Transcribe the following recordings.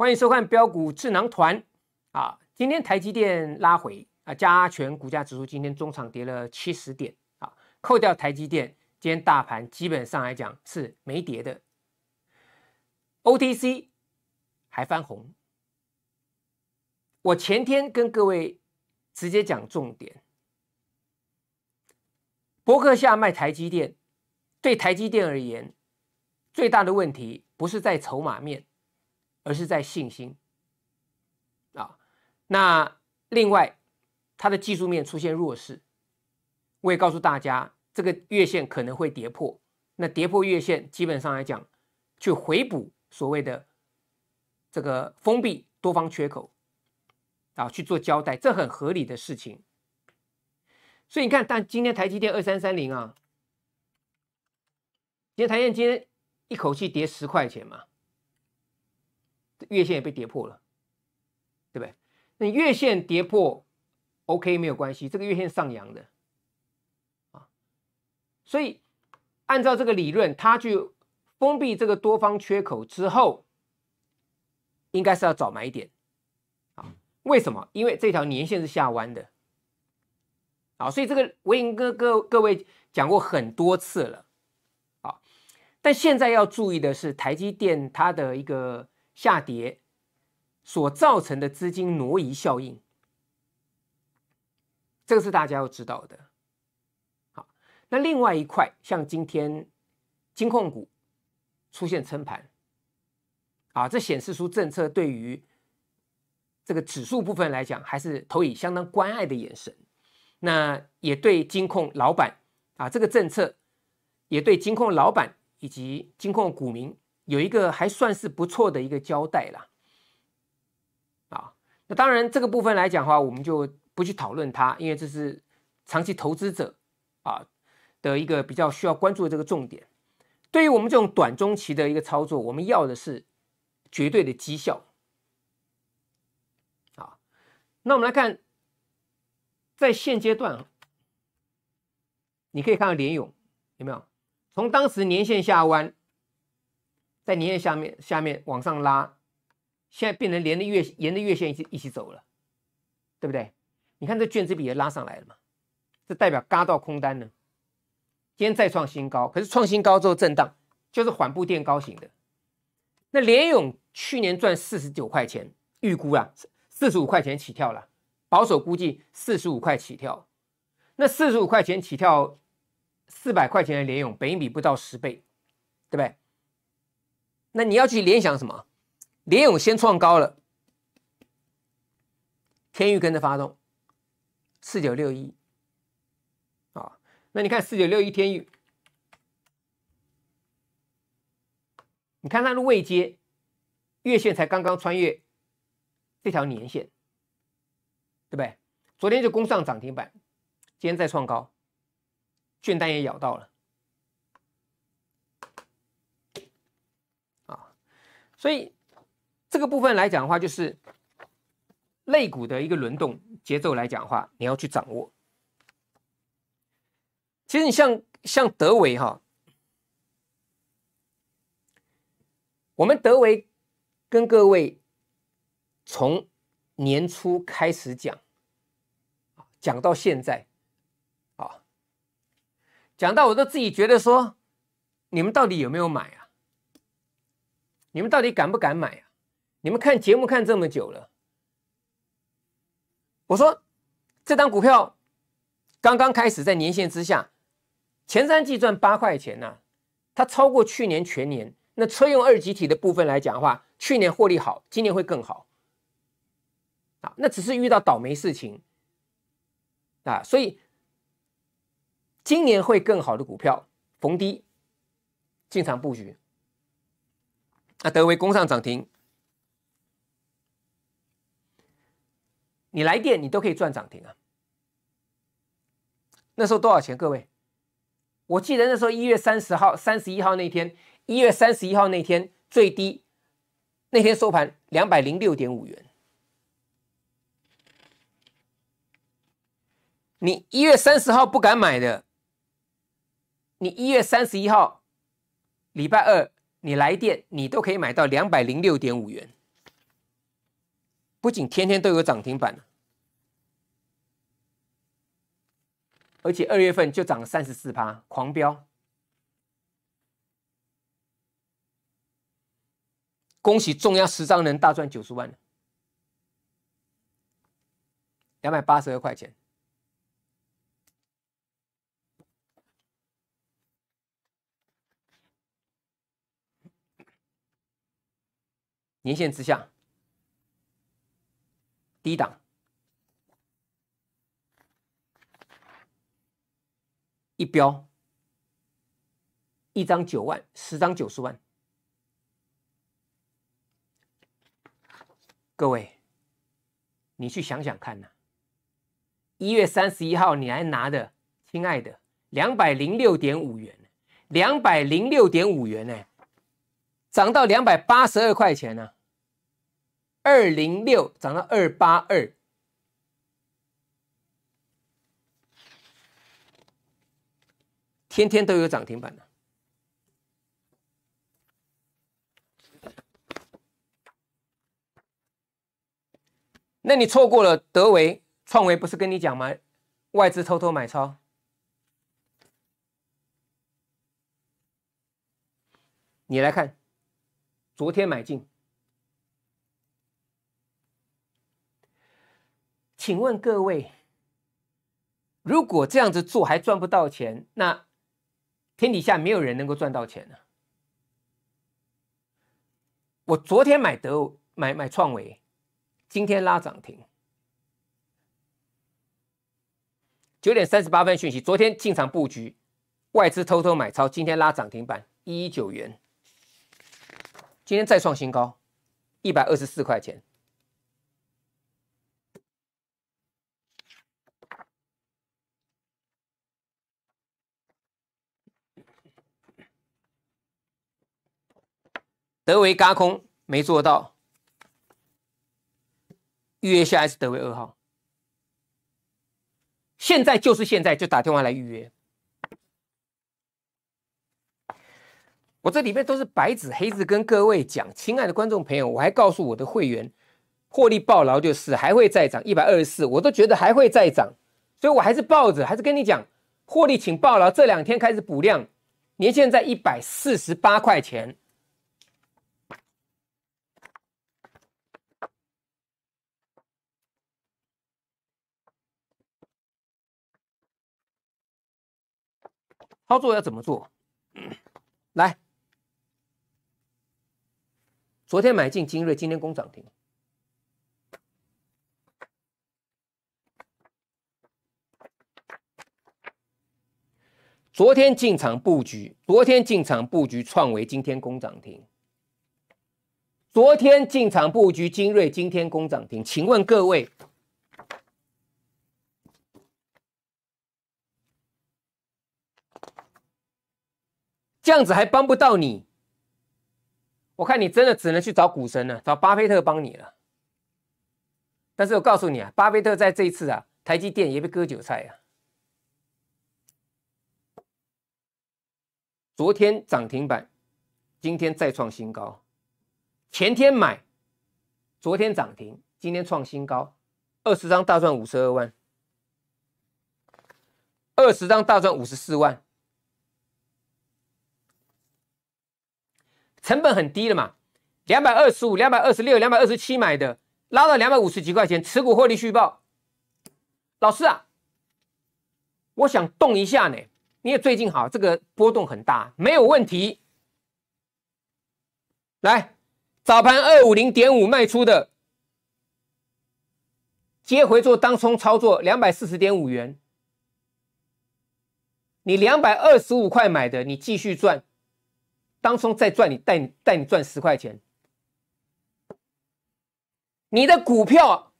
欢迎收看标股智囊团啊！今天台积电拉回啊，加权股价指数今天中场跌了七十点啊，扣掉台积电，今天大盘基本上来讲是没跌的，OTC 还翻红。我前天跟各位直接讲重点，博客下卖台积电，对台积电而言最大的问题不是在筹码面。而是在信心啊，那另外它的技术面出现弱势，我也告诉大家，这个月线可能会跌破，那跌破月线，基本上来讲，去回补所谓的这个封闭多方缺口啊，去做交代，这很合理的事情。所以你看，但今天台积电二三三零啊，今天台积电今天一口气跌十块钱嘛。月线也被跌破了，对不对？那月线跌破，OK 没有关系，这个月线上扬的啊，所以按照这个理论，它去封闭这个多方缺口之后，应该是要早买一点啊。为什么？因为这条年线是下弯的啊，所以这个我已经跟各各位讲过很多次了啊。但现在要注意的是，台积电它的一个。下跌所造成的资金挪移效应，这个是大家要知道的。好，那另外一块，像今天金控股出现撑盘，啊，这显示出政策对于这个指数部分来讲，还是投以相当关爱的眼神。那也对金控老板啊，这个政策也对金控老板以及金控股民。有一个还算是不错的一个交代啦。啊，那当然这个部分来讲的话，我们就不去讨论它，因为这是长期投资者啊的一个比较需要关注的这个重点。对于我们这种短中期的一个操作，我们要的是绝对的绩效，啊，那我们来看，在现阶段，你可以看到联勇有没有从当时年线下弯。在年线下面下面往上拉，现在变成连着月沿着月线一起一起走了，对不对？你看这卷子笔也拉上来了嘛，这代表嘎到空单了。今天再创新高，可是创新高之后震荡，就是缓步垫高型的。那联勇去年赚四十九块钱，预估啊四十五块钱起跳了，保守估计四十五块起跳。那四十五块钱起跳，四百块钱的联勇，本一比不到十倍，对不对？那你要去联想什么？联永先创高了，天域跟着发动，四九六一，啊，那你看四九六一天域，你看它的未接，月线才刚刚穿越这条年线，对不对？昨天就攻上涨停板，今天再创高，券单也咬到了。所以这个部分来讲的话，就是肋骨的一个轮动节奏来讲的话，你要去掌握。其实你像像德维哈，我们德维跟各位从年初开始讲，讲到现在，啊，讲到我都自己觉得说，你们到底有没有买？你们到底敢不敢买啊？你们看节目看这么久了。我说，这张股票刚刚开始在年线之下，前三季赚八块钱呢。它超过去年全年。那车用二级体的部分来讲的话，去年获利好，今年会更好。啊，那只是遇到倒霉事情啊，所以今年会更好的股票逢低进场布局。那德威工上涨停，你来电你都可以赚涨停啊。那时候多少钱？各位，我记得那时候一月三十号、三十一号那天，一月三十一号那天最低，那天收盘两百零六点五元。你一月三十号不敢买的，你一月三十一号，礼拜二。你来电，你都可以买到两百零六点五元，不仅天天都有涨停板，而且二月份就涨了三十四%，狂飙！恭喜中央十张人大赚九十万，两百八十二块钱。年限之下，低档一标一张九万，十张九十万。各位，你去想想看呐，一月三十一号你来拿的，亲爱的，两百零六点五元，两百零六点五元呢。涨到两百八十二块钱呢，二零六涨到二八二，天天都有涨停板呢。那你错过了德维、创维，不是跟你讲吗？外资偷偷买超，你来看。昨天买进，请问各位，如果这样子做还赚不到钱，那天底下没有人能够赚到钱呢？我昨天买德买买创维，今天拉涨停，九点三十八分讯息，昨天进场布局，外资偷偷买超，今天拉涨停板，一一九元。今天再创新高，一百二十四块钱。德维加空没做到，预约下一次德维二号。现在就是现在，就打电话来预约。我这里面都是白纸黑字跟各位讲，亲爱的观众朋友，我还告诉我的会员，获利爆牢就是还会再涨一百二十四，我都觉得还会再涨，所以我还是抱着，还是跟你讲，获利请爆牢，这两天开始补量，年限在一百四十八块钱，操作要怎么做？来。昨天买进金瑞，今天攻涨停。昨天进场布局，昨天进场布局创维，今天攻涨停。昨天进场布局金瑞，今天攻涨停。请问各位，这样子还帮不到你？我看你真的只能去找股神了，找巴菲特帮你了。但是我告诉你啊，巴菲特在这一次啊，台积电也被割韭菜啊。昨天涨停板，今天再创新高，前天买，昨天涨停，今天创新高，二十张大赚五十二万，二十张大赚五十四万。成本很低了嘛，两百二十五、两百二十六、两百二十七买的，拉到两百五十几块钱，持股获利续报。老师啊，我想动一下呢，因为最近好这个波动很大，没有问题。来，早盘二五零点五卖出的，接回做当冲操作，两百四十点五元。你两百二十五块买的，你继续赚。当中再赚你带你带你赚十块钱，你的股票，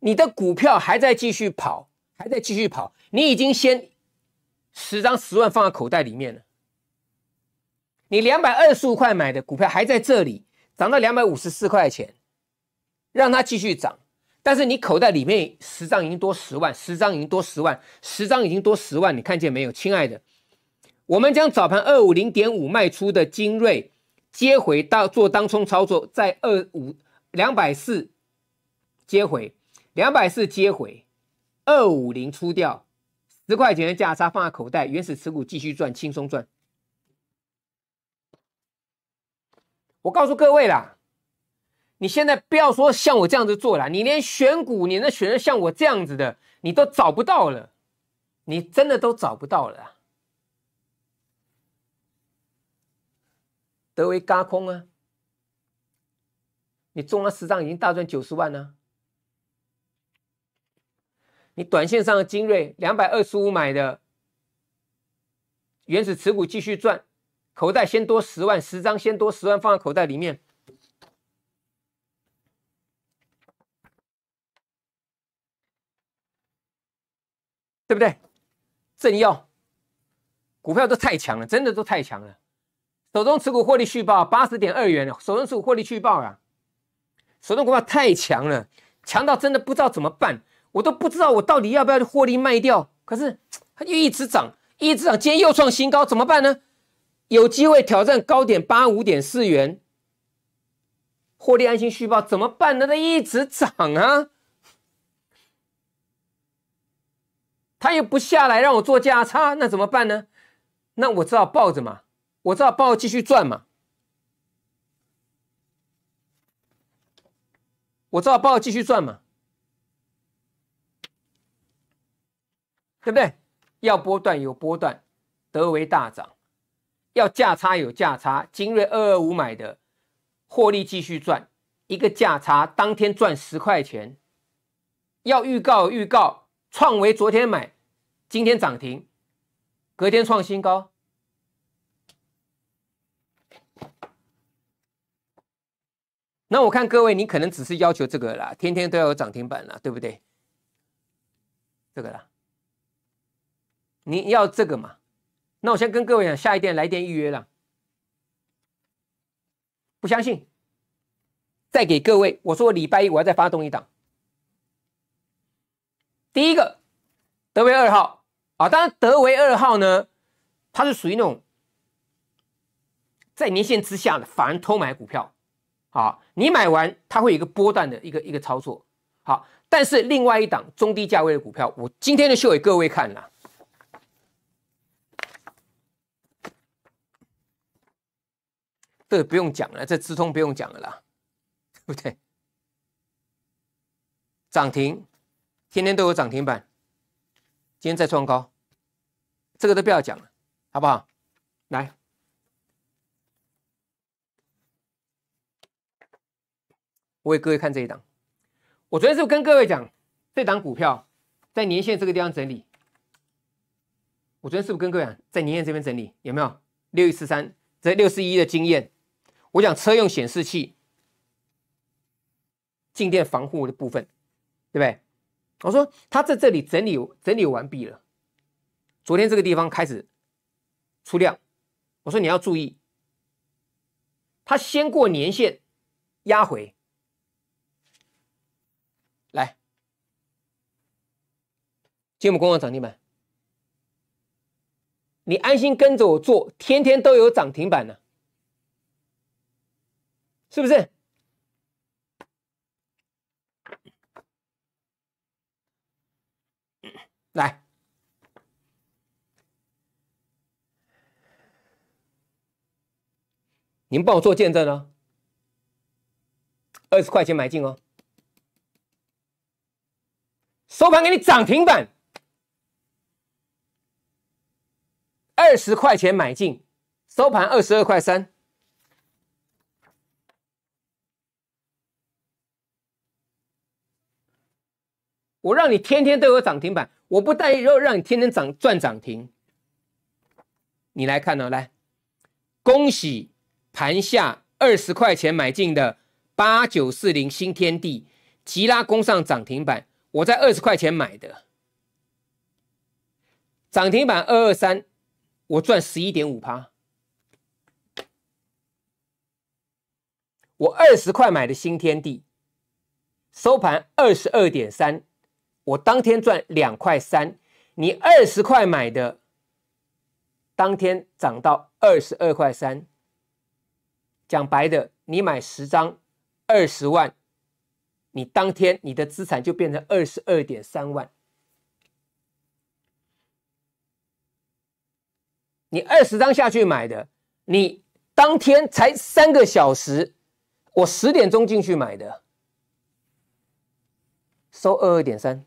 你的股票还在继续跑，还在继续跑。你已经先十张十万放在口袋里面了，你两百二十五块买的股票还在这里，涨到两百五十四块钱，让它继续涨。但是你口袋里面十张已经多十万，十张已经多十万，十张已经多十万，你看见没有，亲爱的？我们将早盘二五零点五卖出的精锐接回，到做当冲操作，在二五两百四接回，两百四接回，二五零出掉，十块钱的价差放在口袋，原始持股继续赚，轻松赚。我告诉各位啦，你现在不要说像我这样子做了，你连选股，你能选的像我这样子的，你都找不到了，你真的都找不到了。何为加空啊？你中了十张，已经大赚九十万了。你短线上的精锐两百二十五买的原始持股继续赚，口袋先多十万，十张先多十万放在口袋里面，对不对？正要股票都太强了，真的都太强了。手中持股获利续报八十点二元手中持股获利续报啊，手中股票太强了，强到真的不知道怎么办，我都不知道我到底要不要获利卖掉，可是它又一直涨，一直涨，今天又创新高，怎么办呢？有机会挑战高点八五点四元，获利安心续报怎么办呢？它一直涨啊，它又不下来让我做价差，那怎么办呢？那我知道抱着嘛。我知道，报继续赚嘛！我知道，报继续赚嘛！对不对？要波段有波段，德威大涨；要价差有价差，精锐二二五买的获利继续赚，一个价差当天赚十块钱。要预告预告，创维昨天买，今天涨停，隔天创新高。那我看各位，你可能只是要求这个啦，天天都要有涨停板了，对不对？这个啦，你要这个嘛？那我先跟各位讲，下一点来电预约了。不相信？再给各位，我说礼拜一我要再发动一档。第一个，德威二号啊，当然德威二号呢，它是属于那种在年线之下的，反而偷买股票。好，你买完它会有一个波段的一个一个操作。好，但是另外一档中低价位的股票，我今天的秀给各位看了。这个不用讲了，这直通不用讲了啦，对不对？涨停，天天都有涨停板，今天再创高，这个都不要讲了，好不好？来。我给各位看这一档。我昨天是不是跟各位讲，这档股票在年线这个地方整理？我昨天是不是跟各位讲，在年线这边整理有没有六一四三？这六四一的经验，我讲车用显示器静电防护的部分，对不对？我说他在这里整理整理完毕了，昨天这个地方开始出量，我说你要注意，他先过年线压回。今日公有涨停板，你安心跟着我做，天天都有涨停板呢，是不是？来，你们帮我做见证啊！二十块钱买进哦，收盘给你涨停板。二十块钱买进，收盘二十二块三。我让你天天都有涨停板，我不但要让你天天涨赚涨停。你来看呢，来，恭喜盘下二十块钱买进的八九四零新天地吉拉工上涨停板，我在二十块钱买的，涨停板二二三。我赚十一点五趴，我二十块买的新天地，收盘二十二点三，我当天赚两块三。你二十块买的，当天涨到二十二块三。讲白的，你买十张二十万，你当天你的资产就变成二十二点三万。你二十张下去买的，你当天才三个小时，我十点钟进去买的，收二二点三，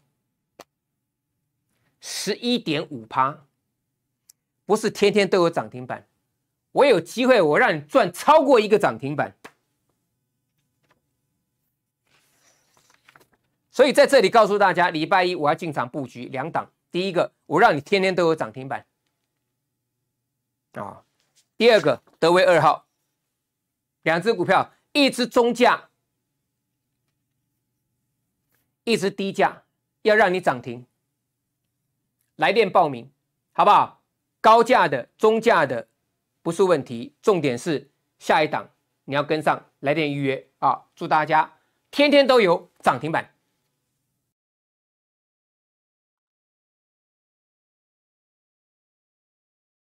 十一点五趴，不是天天都有涨停板，我有机会我让你赚超过一个涨停板，所以在这里告诉大家，礼拜一我要进场布局两档，第一个我让你天天都有涨停板。啊，第二个德威二号，两只股票，一只中价，一只低价，要让你涨停。来电报名，好不好？高价的、中价的，不是问题。重点是下一档你要跟上，来电预约啊！祝大家天天都有涨停板。